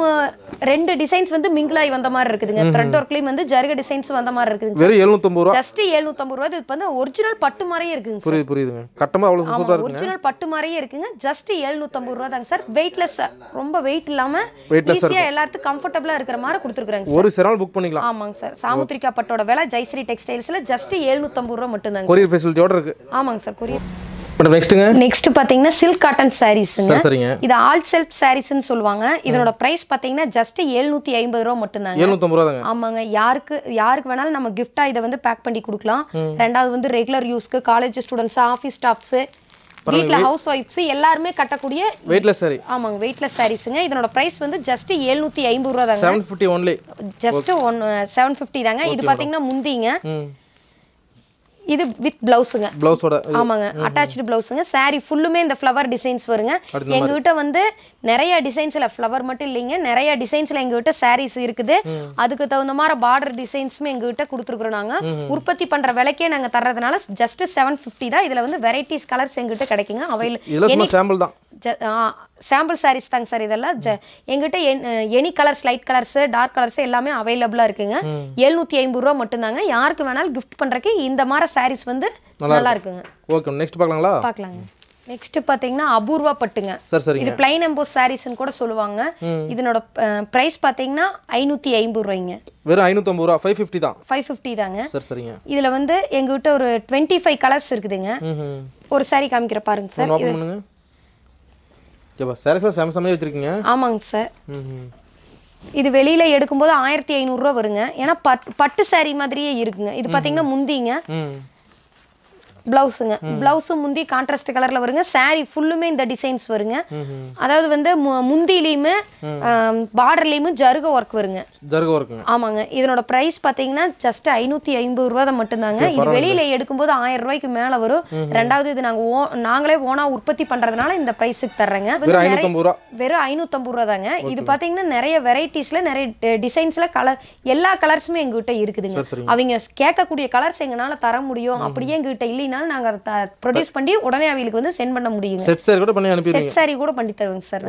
B: ரெண்டு டிசைன்ஸ் வந்து மிங்கிளாய் வந்த மாதிரி இருக்குதுங்க த்ரெட் ஒர்க்லயும் வந்து ஜர்க டிசைன்ஸ் வந்த மாதிரி இருக்குது வெறும் எழுநூத்தம்பது ரூபா ஜஸ்ட் எழுநூத்தம்பது ரூபா இது வந்து ஒரிஜினல் பட்டு மாதிரியே இருக்குங்க புரியுது
A: புரியுதுங்க கட்டமா அவ்வளவு சூப்பரா இருக்கு ஒரிஜினல்
B: பட்டு மாதிரியே இருக்குங்க ஜஸ்ட் எழுநூத்தம்பது ரூபா தாங்க சார் வெயிட்லெஸ் ரொம்ப வெயிட் இல்லாம ஈஸியா எல்லாத்துக்கும் கம்ஃபர்டபுளா இருக்கிற தரமான கொடுத்துருக்குறாங்க ஒரு
A: சிறால் புக் பண்ணிக்கலாம்
B: ஆமாங்க சார் சாமுத்திரிகா பட்டோட விலை ஜெயஸ்ரீ டெக்ஸ்டைல்ஸில் ஜஸ்ட் எழுநூற்றம்பது ரூபா மட்டும்தாங்க கொரியர்
A: ஃபெசிலிட்டியோட இருக்கு
B: ஆமாங்க சார் கொரியர் மேடம் நெக்ஸ்ட்டுங்க நெக்ஸ்ட் பார்த்தீங்கன்னா சில்க் காட்டன் சாரீஸுங்க சரிங்க இது ஆல் செல்ஃப் சாரீஸ்னு சொல்லுவாங்க இதனோட பிரைஸ் பார்த்தீங்கன்னா ஜஸ்ட் எழுநூத்தி ஐம்பது ரூபா மட்டும்தாங்க எழுநூத்தம்பது ரூபா ஆமாங்க யாருக்கு யாருக்கு வேணாலும் நம்ம கிஃப்டா இதை வந்து பேக் பண்ணி கொடுக்கலாம் ரெண்டாவது வந்து ரெகுலர் யூஸ்க்கு காலேஜ் ஸ்டூடெண்ட்ஸ் ஆஃபீஸ் ஸ்டாஃப்ஸ் வீட்டில் ஹவுஸ் ஒய்ஃப்ஸ் எல்லாருமே கட்டக்கூடிய வெயிட்லெஸ் சாரி ஆமாங்க வெயிட்லெஸ் சாரீஸுங்க இதனோட ப்ரைஸ் வந்து ஜஸ்ட் எழுநூத்தி ஐம்பது ரூபா தாங்க seven
A: fifty only just
B: one seven fifty தாங்க இது பார்த்தீங்கன்னா முந்திங்க இது வித் ப்ளவுஸுங்க
A: பிளவுஸோட ஆமாங்க அட்டாச்சு
B: ப்ளவுஸுங்க சாரி ஃபுல்லுமே இந்த ஃப்ளவர் டிசைன்ஸ் வருங்க எங்ககிட்ட வந்து நிறைய டிசைன்ஸில் ஃப்ளவர் மட்டும் இல்லைங்க நிறைய டிசைன்ஸில் எங்ககிட்ட சாரீஸ் இருக்குது அதுக்கு தகுந்த மாதிரி பார்டர் டிசைன்ஸுமே எங்ககிட்ட கொடுத்துருக்குறோம் நாங்கள் உற்பத்தி பண்ணுற விலைக்கே நாங்கள் தர்றதுனால ஜஸ்ட் செவன் ஃபிஃப்டி தான் இதில் வந்து வெரைட்டிஸ் கலர்ஸ் எங்ககிட்ட கிடைக்குங்க அவைலபிள் சாம்பிள் தான் ஜ சாம்பிள் சாரீஸ் தாங்க சார் இதெல்லாம் ஜ எங்கிட்ட any colours light colours dark colours எல்லாமே அவைலபிளாக இருக்குங்க எழுநூற்றி ஐம்பது ரூபா மட்டும்தாங்க யாருக்கு வேணாலும் கிஃப்ட் பண்ணுறக்கு இந்த மாதிரி சாரீஸ் வந்து
A: நல்லா இருக்குங்க ஓகே நெக்ஸ்ட் பார்க்கலாங்களா பார்க்கலாங்க
B: நெக்ஸ்ட் பாத்தீங்கன்னா அபூர்வா பட்டுங்க இது பிளைன் எம்போஸ் சாரீஸ்னு கூட சொல்லுவாங்க இதனோட ப்ரைஸ் பார்த்தீங்கன்னா ஐநூத்தி ஐம்பது ரூபாய்ங்க
A: வெறும் ஐநூத்தி ரூபா ஃபைவ் ஃபிஃப்டி தான்
B: ஃபைவ் ஃபிஃப்டி தாங்க சரிங்க இதுல வந்து எங்ககிட்ட ஒரு டுவெண்ட்டி ஃபைவ் கலர்ஸ் இருக்குதுங்க ஒரு சாரி காமிக்கிற பாருங்க சார்
A: ஓகேப்பா சரஸாக செம செமையாக வச்சுருக்கீங்க
B: ஆமாங்க சார் இது வெளியில் எடுக்கும்போது ஆயிரத்தி ஐநூறுரூவா வருங்க ஏன்னா பட் பட்டு சாரீ மாதிரியே இருக்குங்க இது பார்த்தீங்கன்னா முந்திங்க ப்ளவுஸுங்க ப்ளவுஸும் முந்தி கான்ட்ராஸ்ட் கலர்ல வருங்க சாரி ஃபுல்லுமே இந்த டிசைன்ஸ் வருங்க அதாவது வந்து முந்திலையுமே பார்டர்லையுமே ஜருக ஒர்க் வருங்க ஜருக ஒர்க் ஆமாங்க இதனோட ப்ரைஸ் பார்த்தீங்கன்னா ஜஸ்ட் ஐநூத்தி ஐம்பது ரூபா தான் மட்டும்தாங்க இது எடுக்கும் எடுக்கும்போது ஆயிரம் ரூபாய்க்கு மேல வரும் ரெண்டாவது இது நாங்க ஓ நாங்களே ஓனா உற்பத்தி பண்றதுனால இந்த பிரைஸுக்கு தர்றேங்க வெறும் ஐம்பது ரூபா தாங்க இது பாத்தீங்கன்னா நிறைய வெரைட்டிஸ்ல நிறைய டிசைன்ஸ்ல கலர் எல்லா கலர்ஸுமே எங்ககிட்ட இருக்குதுங்க அவங்க கேட்கக்கூடிய கலர்ஸ் எங்களால தர முடியும் அப்படியே எங்ககிட்ட இல்லைன்னா வேணாலும் நாங்கள் அதை ப்ரொடியூஸ் பண்ணி உடனே அவங்களுக்கு வந்து சென்ட் பண்ண முடியும் செட் சாரி கூட
A: பண்ணி அனுப்பி செட் சாரி
B: கூட பண்ணி தருவேங்க சார்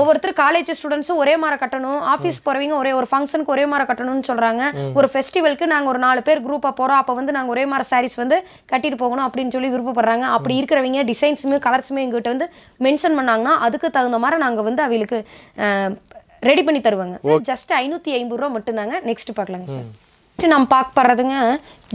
B: ஒவ்வொருத்தர் காலேஜ் ஸ்டூடெண்ட்ஸும் ஒரே மாதிரி கட்டணும் ஆஃபீஸ் போகிறவங்க ஒரே ஒரு ஃபங்க்ஷனுக்கு ஒரே மாதிரி கட்டணும்னு சொல்கிறாங்க ஒரு ஃபெஸ்டிவலுக்கு நாங்கள் ஒரு நாலு பேர் குரூப்பாக போகிறோம் அப்போ வந்து நாங்கள் ஒரே மாதிரி சாரீஸ் வந்து கட்டிட்டு போகணும் அப்படின்னு சொல்லி விருப்பப்படுறாங்க அப்படி இருக்கிறவங்க டிசைன்ஸுமே கலர்ஸுமே எங்ககிட்ட வந்து மென்ஷன் பண்ணாங்கன்னா அதுக்கு தகுந்த மாதிரி நாங்கள் வந்து அவங்களுக்கு ரெடி பண்ணி தருவாங்க ஜஸ்ட் ஐநூற்றி ஐம்பது ரூபா மட்டும்தாங்க நெக்ஸ்ட் பார்க்கலாங்க சார் நெக்ஸ்ட் நம்ம பார்க்க போறதுங்க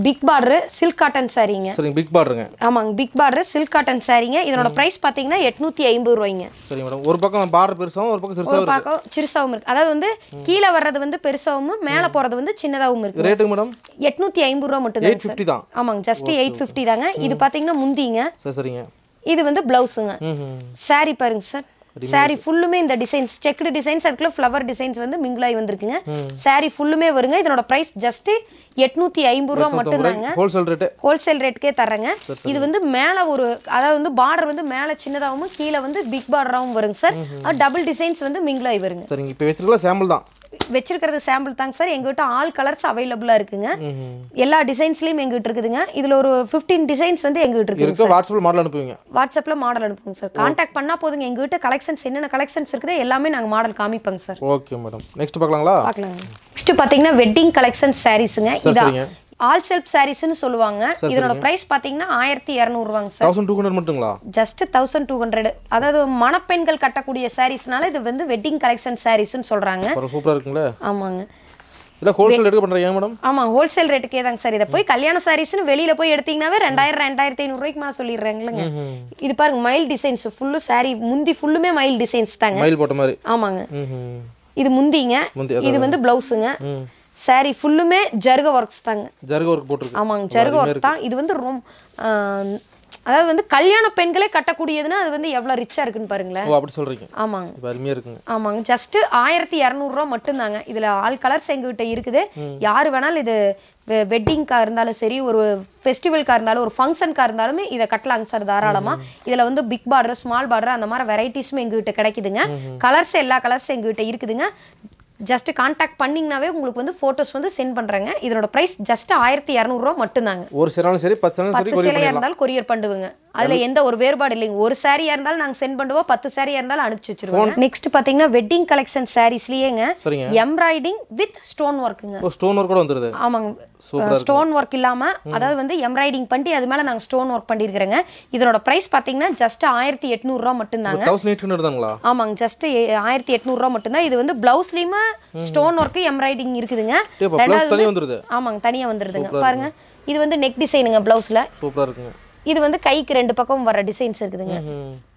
B: பிக் பார்டரு சில்க் காட்டன் சாரிங்க சரிங்க பிக் பார்டருங்க ஆமாங்க பிக் பார்டரு சில்க் காட்டன் சாரிங்க இதனோட ப்ரைஸ் பார்த்தீங்கன்னா எட்நூற்றி ஐம்பது ரூபாய்ங்க
A: சரி மேடம் ஒரு பக்கம் பார்டர் பெருசாகவும் ஒரு பக்கம் ஒரு பக்கம்
B: சிறுசாகவும் இருக்குது அதாவது வந்து கீழே வர்றது வந்து பெருசாகவும் மேலே போகிறது வந்து சின்னதாகவும் இருக்குது ரேட்டுங்க மேடம் எட்நூற்றி ஐம்பது ரூபா மட்டும் எயிட் ஃபிஃப்டி தான் ஆமாங்க ஜஸ்ட் எயிட் ஃபிஃப்டி தாங்க இது பார்த்தீங்கன்னா முந்திங்க சரிங்க இது வந்து ப்ளவுஸுங்க சாரி பாருங்க சார் சாரி ஃபுல்லுமே இந்த டிசைன்ஸ் செக்டு டிசைன்ஸ் அதுக்குள்ள ஃப்ளவர் டிசைன்ஸ் வந்து மிங்கிளாகி வந்திருக்குங்க சாரி ஃபுல்லுமே வருங்க இதனோட ப்ரைஸ் ஜஸ்ட் எட்நூத்தி ஐம்பது ரூபா மட்டும் தாங்க ஹோல்சேல் ரேட் ஹோல்சேல் ரேட்டுக்கே தரேங்க இது வந்து மேலே ஒரு அதாவது வந்து பார்டர் வந்து மேலே சின்னதாகவும் கீழே வந்து பிக் பார்டராகவும் வருங்க சார் டபுள் டிசைன்ஸ் வந்து மிங்கிளாகி வருங்க
A: சரிங்க இப்போ வச்சிருக்கலாம் சாம்பிள் தான்
B: வச்சிருக்கிறது சாம்பிள் தாங்க சார் எங்ககிட்ட ஆல் கலர்ஸ் அவைலபிளாக இருக்குங்க எல்லா டிசைன்ஸ்லையும் எங்ககிட்ட இருக்குதுங்க இதில் ஒரு ஃபிஃப்டீன் டிசைன்ஸ் வந்து எங்ககிட்ட இருக்கு
A: வாட்ஸ்அப்பில் மாடல் அனுப்புவீங்க
B: வாட்ஸ்அப்ல மாடல் அனுப்புங்க சார் காண்டாக்ட் பண்ணால் போதுங்க எங்ககிட்ட கலெக்ஷன்ஸ் என்னென்ன கலெக்ஷன்ஸ் இருக்குது எல்லாமே நாங்கள் மாடல் காமிப்போங்க சார்
A: ஓகே மேடம் நெக்ஸ்ட் பார்க்கலாங்களா
B: பார்க்கலாங்க நெக்ஸ்ட் பார்த்தீங்கன்னா வெட்டிங் கலெக்ஷன் சாரீஸுங்க இதான் ஆல் செல்ஃப் சாரீஸ்னு சொல்லுவாங்க இதனோட பிரைஸ் பாத்தீங்கன்னா ஆயிரத்தி இரநூறுவாங்க சார் தௌசண்ட்
A: டூ ஹண்ட்ரட் மட்டுங்களா
B: ஜஸ்ட் தௌசண்ட் டூ ஹண்ட்ரட் அதாவது மணப்பெண்கள் கட்டக்கூடிய சாரீஸ்னால இது வந்து வெட்டிங் கலெக்ஷன் சாரீஸ்னு சொல்றாங்க சூப்பரா இருக்குங்களே ஆமாங்க
A: இல்ல ஹோல்சேல் ரேட் பண்றீங்க மேடம்
B: ஆமா ஹோல்சேல் ரேட்டுக்கே தாங்க சார் இதை போய் கல்யாண சாரீஸ்னு வெளியில போய் எடுத்தீங்கன்னாவே ரெண்டாயிரம் ரெண்டாயிரத்தி ஐநூறு ரூபாய்க்கு மேல சொல்லிடுறாங்களேங்க இது பாருங்க மயில் டிசைன்ஸ் ஃபுல்லு சாரி முந்தி ஃபுல்லுமே மயில் டிசைன்ஸ் தாங்க மயில் போட்ட மாதிரி ஆமாங்க இது முந்திங்க இது வந்து ப்ளவுஸுங்க சாரி ஃபுல்லுமே ஜருக ஒர்க்ஸ் தாங்க
A: ஜருக ஒர்க் போட்டுருக்கு ஆமாங்க ஜருக ஒர்க்
B: தான் இது வந்து ரொம்ப அதாவது வந்து கல்யாண பெண்களே கட்டக்கூடியதுன்னா அது வந்து எவ்வளோ ரிச்சாக இருக்குன்னு பாருங்களேன் அப்படி சொல்கிறீங்க ஆமாங்க அருமையாக இருக்குங்க ஆமாங்க ஜஸ்ட்டு ஆயிரத்தி இரநூறுவா மட்டும்தாங்க இதில் ஆல் கலர்ஸ் எங்ககிட்ட இருக்குது யார் வேணாலும் இது வெட்டிங்காக இருந்தாலும் சரி ஒரு ஃபெஸ்டிவல்க்காக இருந்தாலும் ஒரு ஃபங்க்ஷனுக்காக இருந்தாலுமே இதை கட்டலாங்க சார் தாராளமாக இதில் வந்து பிக் பார்டர் ஸ்மால் பார்டர் அந்த மாதிரி வெரைட்டிஸுமே எங்ககிட்ட கிடைக்குதுங்க கலர்ஸ் எல்லா கலர்ஸும் எங்ககிட்ட இருக்குதுங்க ஜஸ்ட் காண்டாக்ட் பண்ணிங்கனாவே உங்களுக்கு வந்து ஃபோட்டோஸ் வந்து சென்ட் பண்ணுறாங்க இதோட ப்ரைஸ் ஜஸ்ட் ஆயிரத்தி இரநூறுவா மட்டும்தாங்க
A: ஒரு சிலாலும் சரி பத்து பத்து சிலையாக இருந்தாலும்
B: கொரியர் பண்ணுவோங்க அதில் எந்த ஒரு வேறுபாடு இல்லைங்க ஒரு சாரியாக இருந்தாலும் நாங்கள் சென்ட் பண்ணுவோம் பத்து சாரியாக இருந்தாலும் அனுப்பிச்சி வச்சிருவோம் நெக்ஸ்ட் பார்த்தீங்கன்னா வெட்டிங் கலெக்ஷன் சாரீஸ்லேயேங்க எம்ப்ராய்டிங் வித் ஸ்டோன் ஒர்க்குங்க
A: ஸ்டோன் ஒர்க் கூட வந்துருது
B: ஆமாங்க ஸ்டோன் ஒர்க் இல்லாமல் அதாவது வந்து எம்ப்ராய்டிங் பண்ணி அது மேலே நாங்கள் ஸ்டோன் ஒர்க் பண்ணியிருக்கிறோங்க இதனோட ப்ரைஸ் பார்த்தீங்கன்னா ஜஸ்ட் ஆயிரத்தி எட்நூறுரூவா மட்டும்தாங்க ஆமாங்க ஜஸ்ட் ஆயிரத்தி எட்நூறுரூவா மட்டும்தான் இது வந்து ப்ளவுஸ்லேயுமே ஸ்டோன் ஒர்க்கு எம்ப்ராய்டிங் இருக்குதுங்க ரெண்டாவது ஆமாங்க தனியாக வந்துருதுங்க பாருங்க இது வந்து நெக் டிசைனுங்க ப்ளவுஸ்ல இருக்குங்க இது வந்து கைக்கு ரெண்டு பக்கம் வர டிசைன்ஸ் இருக்குதுங்க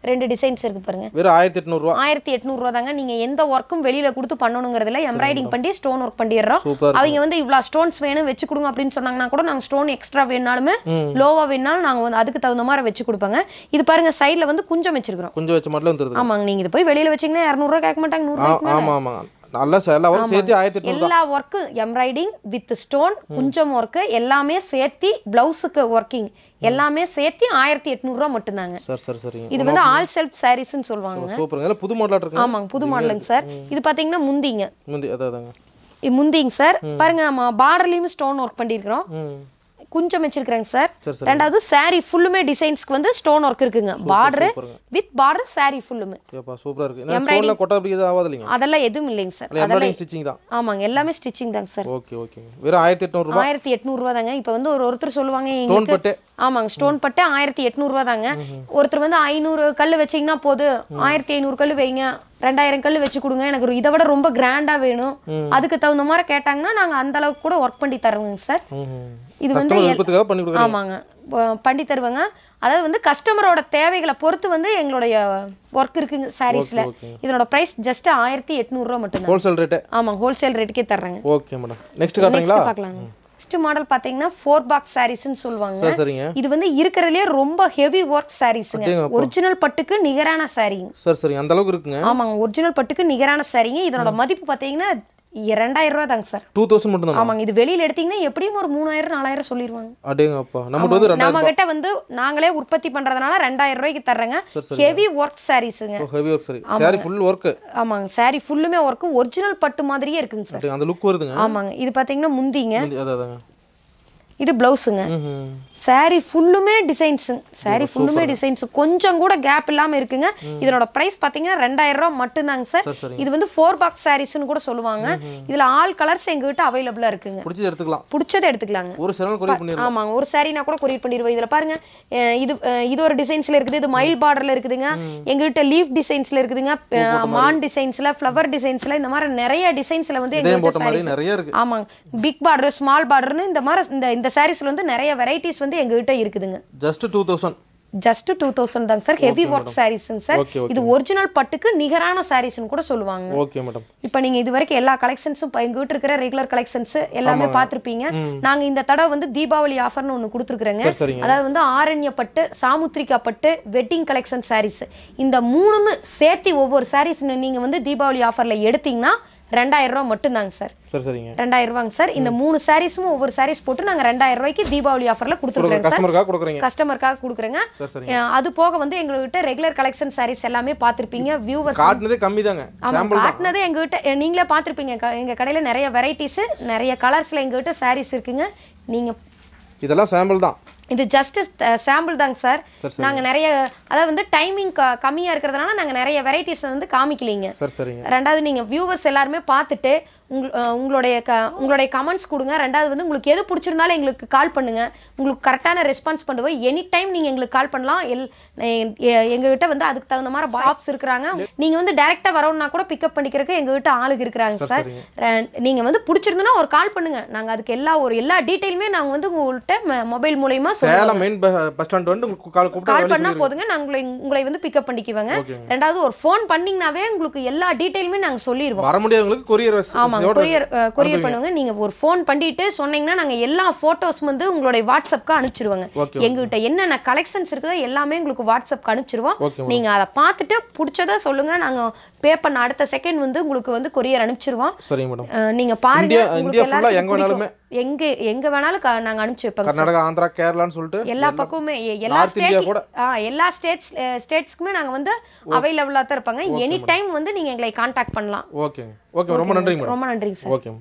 B: ரெண்டு டிசைன்ஸ் இருக்கு பாருங்க
A: வெறும் ஆயிரத்தி எட்நூறுவா
B: ஆயிரத்தி எட்நூறுவா தாங்க நீங்க எந்த ஒர்க்கும் வெளியில கொடுத்து பண்ணணுங்கிறதுல எம்ப்ராய்டிங் பண்ணி ஸ்டோன் ஒர்க் பண்ணிடுறோம் அவங்க வந்து இவ்ளோ ஸ்டோன்ஸ் வேணும் வச்சு கொடுங்க அப்படின்னு சொன்னாங்கன்னா கூட நாங்கள் ஸ்டோன் எக்ஸ்ட்ரா வேணாலுமே லோவா வேணாலும் நாங்கள் வந்து அதுக்கு தகுந்த மாதிரி வச்சு கொடுப்பாங்க இது பாருங்க சைடுல வந்து குஞ்சம் வச்சிருக்கிறோம்
A: குஞ்சம் வச்சு மட்டும் ஆமாங்க
B: நீங்க இது போய் வெளியில வச்சீங்கன்னா இரநூறுவா கேட்க மாட்டாங்க நூறு
A: எல்லா
B: ஒர்க்கும் எம்ப்ராய்டிங் வித் ஸ்டோன் குஞ்சம் ஒர்க்கு எல்லாமே ஒர்க்கிங் எல்லாமே ஆயிரத்தி இது வந்து ஆல் செல்ஃப் சொல்லுவாங்க
A: ஆமாங்க புது மாடலுங்க சார் இது
B: முந்திங்க சார் பாருங்க நம்ம பார்டர்லேயும் ஸ்டோன் ஒர்க் பண்ணிருக்கிறோம் குஞ்சம் வச்சிருக்கிறேங்க சார் ரெண்டாவது சாரி ஃபுல்லுமே டிசைன்ஸ்க்கு வந்து ஸ்டோன் ஒர்க் இருக்குங்க பார்டர் வித் பார்டர் சாரி ஃபுல்லுமே
A: சூப்பரா இருக்கு எம்ப்ராய்டரி கொட்ட அப்படி இது ஆவாது
B: அதெல்லாம் எதுவும் இல்லைங்க சார் அதெல்லாம் ஸ்டிச்சிங் தான் ஆமாங்க எல்லாமே ஸ்டிச்சிங் தாங்க சார்
A: ஓகே ஓகே வெறும் 1800 ரூபாய்
B: 1800 ரூபாய் தாங்க இப்போ வந்து ஒரு ஒருத்தர் சொல்லுவாங்க ஸ்டோன் ஆமாங்க ஸ்டோன் பட்டு 1800 ரூபாய் தாங்க ஒருத்தர் வந்து 500 கல் போதும் ஆயிரத்தி 1500 கல் வைங்க ரெண்டாயிரம் கல் வச்சு கொடுங்க எனக்கு இதை விட ரொம்ப கிராண்டா வேணும் அதுக்கு தகுந்த மாதிரி கேட்டாங்கன்னா நாங்க அந்த அளவுக்கு கூட ஒர்க் பண்ணி தருவோங்க சார் இது வந்து ஆமாங்க பண்ணி தருவேங்க அதாவது வந்து கஸ்டமரோட தேவைகளை பொறுத்து வந்து எங்களுடைய ஒர்க் இருக்குங்க சாரீஸ்ல இதனோட ப்ரைஸ் ஜஸ்ட் ஆயிரத்தி எட்நூறுரூவா மட்டும் ஹோல்சேல் ரேட் ஆமா ஹோல்சேல் ரேட்டுக்கே தர்றேங்க
A: ஓகே மேடம் நெக்ஸ்ட் நெக்ஸ்ட் பார்க்கலாங்க
B: நெக்ஸ்ட் மாடல் பார்த்தீங்கன்னா ஃபோர் பாக்ஸ் சாரீஸ்னு சொல்லுவாங்க இது வந்து இருக்கிறதுலே ரொம்ப ஹெவி ஒர்க் சாரீஸ்ங்க ஒரிஜினல் பட்டுக்கு நிகரான சாரீங்க
A: சரி சரி அந்த அளவுக்கு இருக்குங்க ஆமாங்க
B: ஒரிஜினல் பட்டுக்கு நிகரான சாரீங்க இதனோட மதிப்பு பார்த்தீங்கன்னா இரண்டாயிரம் ரூபா தாங்க சார்
A: டூ தௌசண்ட் மட்டும் ஆமாங்க
B: இது வெளியில் எடுத்தீங்கன்னா எப்படியும் ஒரு மூணாயிரம் நாலாயிரம் சொல்லிடுவாங்க
A: அப்படிங்கப்பா நம்ம வந்து நம்ம கிட்ட
B: வந்து நாங்களே உற்பத்தி பண்றதுனால ரெண்டாயிரம் ரூபாய்க்கு தர்றேங்க ஹெவி ஒர்க் சாரீஸுங்க heavy
A: work sari sari full work
B: ஆமாங்க சாரி ஃபுல்லுமே ஒர்க் ஒரிஜினல் பட்டு மாதிரியே இருக்குங்க சார்
A: அந்த லுக் வருதுங்க ஆமாங்க
B: இது பாத்தீங்கன்னா முந்திங்க இது ப்ளவுஸுங்க சாரி ஃபுல்லுமே டிசைன்ஸுங்க சாரி ஃபுல்லுமே டிசைன்ஸ் கொஞ்சம் கூட கேப் இல்லாமல் இருக்குங்க இதனோட ப்ரைஸ் பார்த்தீங்கன்னா ரெண்டாயிரம் ரூபா மட்டும்தாங்க சார் இது வந்து ஃபோர் பாக்ஸ் சாரீஸ்னு கூட சொல்லுவாங்க இதில் ஆல் கலர்ஸ் எங்ககிட்ட அவைலபிளாக இருக்குங்க பிடிச்சது எடுத்துக்கலாம் பிடிச்சதை எடுத்துக்கலாங்க ஒரு ஆமாங்க ஒரு சாரீனா கூட கொரியர் பண்ணிடுவோம் இதில் பாருங்க இது இது ஒரு டிசைன்ஸில் இருக்குது இது மயில் பார்டரில் இருக்குதுங்க எங்ககிட்ட லீஃப் டிசைன்ஸில் இருக்குதுங்க மான் டிசைன்ஸில் ஃப்ளவர் டிசைன்ஸில் இந்த மாதிரி நிறைய டிசைன்ஸில் வந்து எங்கள்கிட்ட ஆமாங்க பிக் பார்டர் ஸ்மால் பார்டர்னு இந்த மாதிரி இந்த இந்த இந்த சாரீஸில் வந்து நிறைய வெரைட்டிஸ் வந்து எங்ககிட்ட இருக்குதுங்க
A: just two thousand
B: just two thousand தாங்க சார் ஹெவி ஒர்க் சாரீஸ்ங்க சார் இது ஒரிஜினல் பட்டுக்கு நிகரான சாரீஸ்னு கூட சொல்லுவாங்க ஓகே மேடம் இப்போ நீங்க இது வரைக்கும் எல்லா கலெக்ஷன்ஸும் எங்கள் வீட்டு இருக்கிற ரெகுலர் கலெக்ஷன்ஸ் எல்லாமே பார்த்துருப்பீங்க நாங்க இந்த தடவை வந்து தீபாவளி ஆஃபர்னு ஒன்று கொடுத்துருக்குறேங்க அதாவது வந்து ஆரண்ய பட்டு சாமுத்திரிக்கா பட்டு வெட்டிங் கலெக்ஷன் சாரீஸ் இந்த மூணுன்னு சேர்த்து ஒவ்வொரு சாரீஸ் நீங்கள் வந்து தீபாவளி ஆஃபரில் எடுத்தீங்கன்னா ரெண்டாயிரம் ரூபா மட்டும்தாங்க சார் ரெண்டாயிரம் ரூபாங்க சார் இந்த மூணு சாரீஸும் ஒவ்வொரு சாரீஸ் போட்டு நாங்கள் ரெண்டாயிரம் ரூபாய்க்கு தீபாவளி ஆஃபரில் கொடுத்துருக்கோம் கஸ்டமருக்காக கஸ்டமருக்காக கொடுக்குறேங்க அது போக வந்து எங்ககிட்ட ரெகுலர் கலெக்ஷன் சாரீஸ் எல்லாமே பார்த்துருப்பீங்க வியூவர்ஸ்
A: கம்மி தாங்க ஆமாம் காட்டினதே
B: எங்ககிட்ட நீங்களே பார்த்துருப்பீங்க எங்கள் கடையில் நிறைய வெரைட்டிஸு நிறைய கலர்ஸில் எங்ககிட்ட சாரீஸ் இருக்குங்க நீங்கள்
A: இதெல்லாம் சாம்பிள் தான்
B: இது ஜஸ்ட் சாம்பிள் தாங்க சார் நாங்கள் நிறைய அதாவது வந்து டைமிங் கம்மியாக இருக்கிறதுனால நாங்கள் நிறைய வெரைட்டிஸ் வந்து காமிக்கலீங்க ரெண்டாவது நீங்கள் வியூவர்ஸ் எல்லாருமே பார்த்துட்டு உங் உங்களுடைய க உங்களுடைய கமெண்ட்ஸ் கொடுங்க ரெண்டாவது வந்து உங்களுக்கு எது பிடிச்சிருந்தாலும் எங்களுக்கு கால் பண்ணுங்கள் உங்களுக்கு கரெக்டான ரெஸ்பான்ஸ் பண்ணுவோம் எனி டைம் நீங்கள் எங்களுக்கு கால் பண்ணலாம் எல் எங்ககிட்ட வந்து அதுக்கு தகுந்த மாதிரி பாப்ஸ் இருக்கிறாங்க நீங்கள் வந்து டேரெக்டாக வரோன்னா கூட பிக்கப் பண்ணிக்கிறதுக்கு எங்ககிட்ட ஆளுக்கு இருக்கிறாங்க சார் நீங்கள் வந்து பிடிச்சிருந்துன்னா ஒரு கால் பண்ணுங்கள் நாங்கள் அதுக்கு எல்லா ஒரு எல்லா டீட்டெயிலுமே நாங்கள் வந்து உங்கள்கிட்ட மொபைல் மூலயமா
A: கால் பண்ணால் போதுங்க
B: நாங்கள் நாங்கள் உங்களை வந்து பிக்கப் பண்ணிக்குவாங்க ரெண்டாவது ஒரு ஃபோன் பண்ணிங்கனாவே உங்களுக்கு எல்லா சொல்லிடுவோம் வர
A: முடியாதவங்களுக்கு கொரியர் கொரியர் கொரியர் பண்ணுவாங்க
B: நீங்க ஒரு ஃபோன் பண்ணிட்டு சொன்னீங்கன்னா நாங்க எல்லா போட்டோஸ் வந்து உங்களுடைய வாட்ஸ்அப்புக்கு அனுப்பிச்சிருவாங்க எங்ககிட்ட என்னென்ன கலெக்ஷன்ஸ் இருக்குதோ எல்லாமே உங்களுக்கு வாட்ஸ்அப்புக்கு அனுப்பிச்சிருவோம் நீங்க அதை பார்த்துட்டு பிடிச்சத சொல்லுங்க நாங்க பே பண்ண அடுத்த செகண்ட் வந்து உங்களுக்கு வந்து கொரியர் அனுப்பிச்சிருவோம் சரி மேடம் நீங்க பாருங்க இந்தியா ஃபுல்லா எங்க வேணாலுமே எங்க எங்க வேணாலும் நாங்க அனுப்பிச்சு வைப்போம் கர்நாடகா
A: ஆந்திரா கேரளான்னு சொல்லிட்டு எல்லா பக்கமுமே
B: எல்லா ஸ்டேட் எல்லா ஸ்டேட்ஸ் ஸ்டேட்ஸ்க்குமே நாங்க வந்து அவைலபிளா தான் இருப்பாங்க எனி டைம் வந்து நீங்க எங்களை காண்டாக்ட் பண்ணலாம்
A: ஓகே ஓகே ரொம்ப நன்றிங்க ரொம்ப நன்றிங்க சார் ஓகே